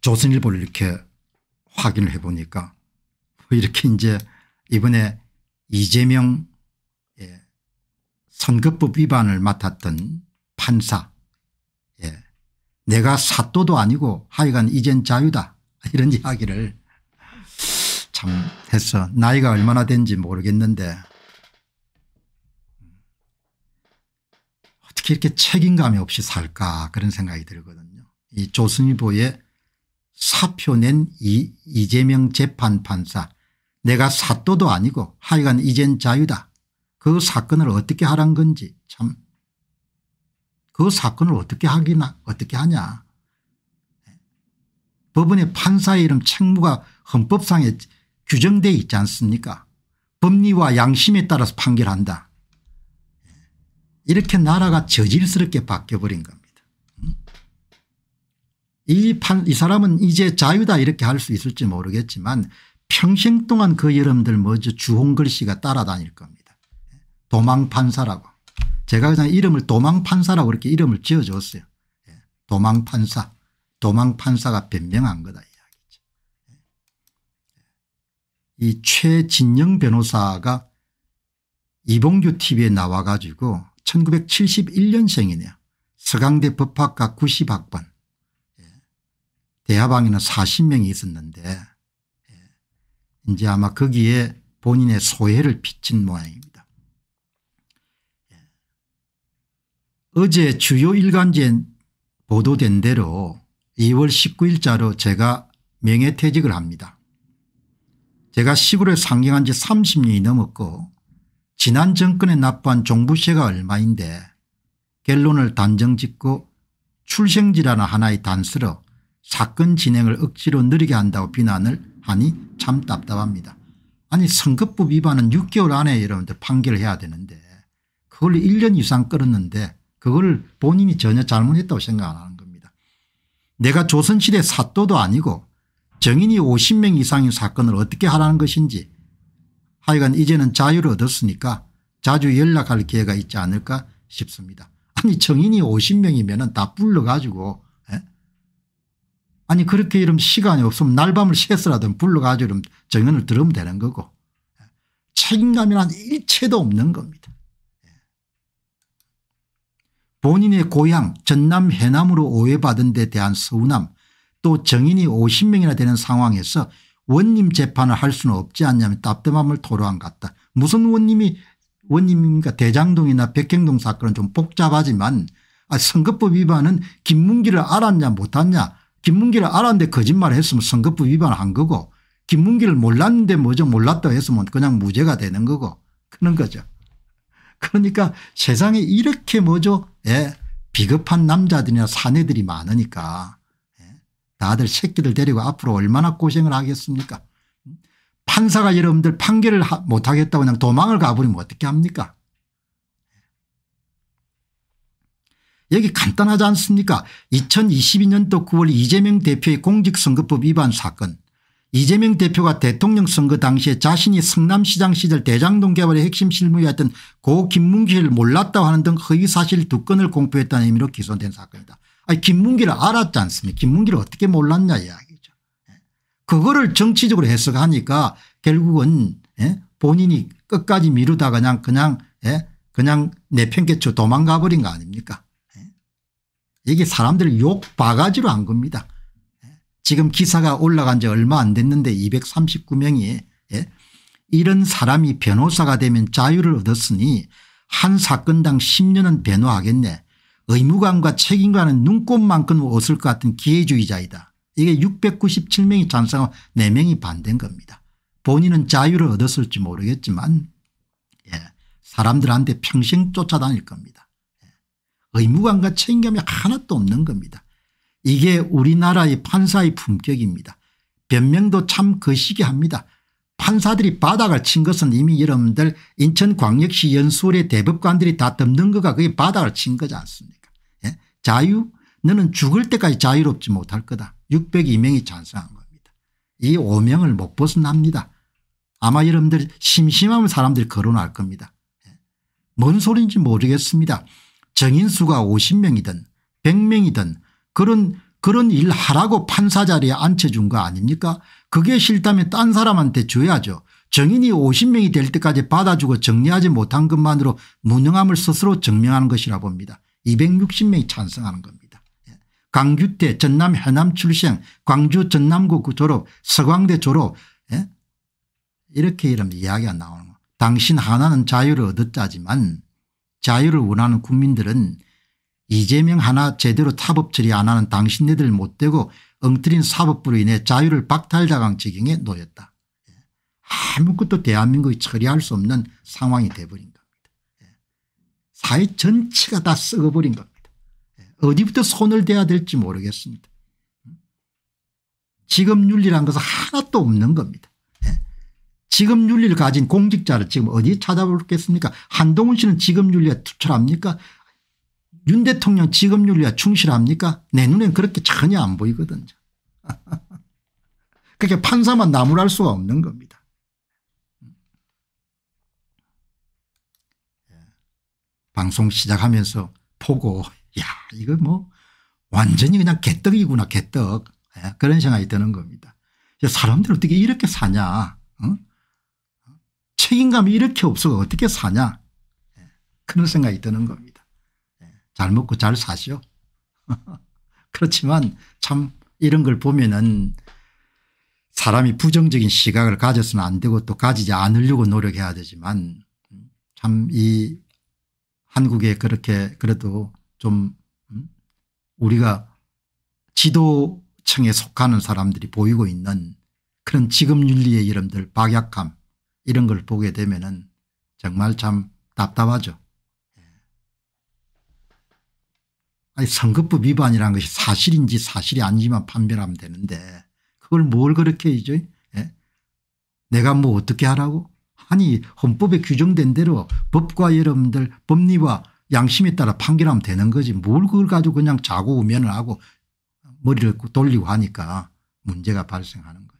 조선일보를 이렇게 확인을 해보니까 이렇게 이제 이번에 이재명 예, 선거법 위반을 맡았던 판사 예, 내가 사또도 아니고 하여간 이젠 자유다 이런 이야기를 참 했어 나이가 얼마나 된지 모르겠는데 어떻게 이렇게 책임감이 없이 살까 그런 생각이 들거든요. 이 조선일보의 사표 낸 이, 이재명 재판판사 내가 사또도 아니고 하여간 이젠 자유다. 그 사건을 어떻게 하란 건지 참 그 사건을 어떻게 하기나 어떻게 하냐. 법원의 판사의 이름 책무가 헌법상에 규정되어 있지 않습니까 법리와 양심에 따라서 판결한다. 이렇게 나라가 저질스럽게 바뀌어버린 겁니다. 이 판, 이 사람은 이제 자유다 이렇게 할 수 있을지 모르겠지만 평생 동안 그 여러분들 먼저 주홍글씨가 따라다닐 겁니다. 도망판사라고. 제가 그냥 이름을 도망판사라고 이렇게 이름을 지어줬어요. 예. 도망판사. 도망판사가 변명한 거다 이야기죠. 예. 이 최진영 변호사가 이봉규 tv에 나와 가지고 1971년생이네요. 서강대 법학과 90학번 대화방에는 40명이 있었는데 예, 이제 아마 거기에 본인의 소회를 비친 모양입니다. 예. 어제 주요 일간지에 보도된 대로 2월 19일자로 제가 명예퇴직을 합니다. 제가 시골에 상경한 지 30년이 넘었고 지난 정권에 납부한 종부세가 얼마인데 결론을 단정짓고 출생지라는 하나의 단서로 사건 진행을 억지로 느리게 한다고 비난을 하니 참 답답합니다. 아니 선거법 위반은 6개월 안에 여러분들 판결해야 을 되는데 그걸 1년 이상 끌었는데 그걸 본인이 전혀 잘못했다고 생각 안 하는 겁니다. 내가 조선시대 사또도 아니고 정인이 50명 이상인 사건을 어떻게 하라는 것인지 하여간 이제는 자유를 얻었으니까 자주 연락할 기회가 있지 않을까 싶습니다. 아니 정인이 50명이면 다 불러가지고 아니 그렇게 이러면 시간이 없으면 날밤을 새서라든 불러가지고 이러면 정연을 들으면 되는 거고 책임감이란 일체도 없는 겁니다. 본인의 고향 전남 해남으로 오해받은 데 대한 서운함 또 정인이 50명이나 되는 상황에서 원님 재판을 할 수는 없지 않냐며 답답함을 토로한 같다. 무슨 원님이 원님입니까 대장동이나 백행동 사건은 좀 복잡하지만 아, 선거법 위반은 김문기를 알았냐 못았냐 김문기를 알았는데 거짓말을 했으면 선거법 위반한 거고 김문기를 몰랐는데 뭐죠 몰랐다고 했으면 그냥 무죄가 되는 거고 그런 거죠. 그러니까 세상에 이렇게 뭐죠 예. 비겁한 남자들이나 사내들이 많으니까 예. 다들 새끼들 데리고 앞으로 얼마나 고생을 하겠습니까 판사가 여러분들 판결을 못하겠다고 그냥 도망을 가버리면 어떻게 합니까 여기 간단하지 않습니까 2022년도 9월 이재명 대표의 공직선거법 위반 사건 이재명 대표가 대통령 선거 당시에 자신이 성남시장 시절 대장동 개발의 핵심 실무였던 고 김문기를 몰랐다고 하는 등 허위사실 두 건을 공표했다는 의미로 기소된 사건이다. 아니 김문기를 알았지 않습니까 김문기를 어떻게 몰랐냐 이야기죠. 예. 그거를 정치적으로 해석하니까 결국은 예, 본인이 끝까지 미루다가 그냥 그냥 예, 그냥 내팽개쳐 도망가 버린 거 아닙니까 이게 사람들을 욕 바가지로 한 겁니다. 지금 기사가 올라간 지 얼마 안 됐는데 239명이 예? 이런 사람이 변호사가 되면 자유를 얻었으니 한 사건당 10년은 변호하겠네. 의무감과 책임감은 눈꼽만큼 없을 것 같은 기회주의자이다. 이게 697명이 찬성하고 4명이 반대인 겁니다. 본인은 자유를 얻었을지 모르겠지만 예, 사람들한테 평생 쫓아다닐 겁니다. 의무감과 책임감이 하나도 없는 겁니다. 이게 우리나라의 판사의 품격입니다. 변명도 참 거시기 합니다. 판사들이 바닥을 친 것은 이미 여러분들 인천광역시 연수원의 대법관들이 다 덮는 거가 그게 바닥을 친 거지 않습니까 예? 자유 너는 죽을 때까지 자유롭지 못할 거다. 602명이 찬성한 겁니다. 이 오명을 못 벗어납니다. 아마 여러분들 심심하면 사람들이 거론할 겁니다. 예? 뭔 소리인지 모르겠습니다. 정인수가 50명이든 100명이든 그런 그런 일 하라고 판사 자리에 앉혀준 거 아닙니까 그게 싫다면 딴 사람한테 줘야죠. 정인이 50명이 될 때까지 받아주고 정리하지 못한 것만으로 무능함을 스스로 증명하는 것이라 봅니다. 260명이 찬성하는 겁니다. 예. 광주대 전남 해남 출생 광주 전남구 그 졸업 서광대 졸업 예? 이렇게 이러 이야기가 나오는 거 당신 하나는 자유를 얻었다지만 자유를 원하는 국민들은 이재명 하나 제대로 타법 처리 안 하는 당신네들 못되고 엉터린 사법부로 인해 자유를 박탈당한 지경에 놓였다. 아무것도 대한민국이 처리할 수 없는 상황이 돼버린 겁니다. 사회 전체가 다 썩어버린 겁니다. 어디부터 손을 대야 될지 모르겠습니다. 지금 윤리란 것은 하나도 없는 겁니다. 지급윤리를 가진 공직자를 지금 어디 찾아볼겠습니까 한동훈 씨는 지급윤리에 투철합니까 윤 대통령 지급윤리에 충실합니까 내 눈엔 그렇게 전혀 안 보이거든요. 그렇게 판사만 나무랄 수가 없는 겁니다. 예. 방송 시작하면서 보고 야 이거 뭐 완전히 그냥 개떡이구나 개떡 예, 그런 생각이 드는 겁니다. 사람들 어떻게 이렇게 사냐 응? 책임감이 이렇게 없어 어떻게 사냐 예, 그런 생각이 드는 겁니다. 예, 잘 먹고 잘 사시오. 그렇지만 참 이런 걸 보면은 사람이 부정적인 시각을 가져서는 안 되고 또 가지지 않으려고 노력해야 되지만 음, 참이 한국에 그렇게 그래도 좀 음, 우리가 지도층에 속하는 사람들이 보이고 있는 그런 지금 윤리의 이름들 박약함 이런 걸 보게 되면 은 정말 참 답답하죠. 예. 아니 선거법 위반이라는 것이 사실인지 사실이 아닌지만 판별하면 되는데 그걸 뭘 그렇게 이제 예? 내가 뭐 어떻게 하라고 아니 헌법에 규정된 대로 법과 여러분들 법리와 양심에 따라 판결하면 되는 거지 뭘 그걸 가지고 그냥 자고 우면을 하고 머리를 돌리고 하니까 문제가 발생하는 거죠.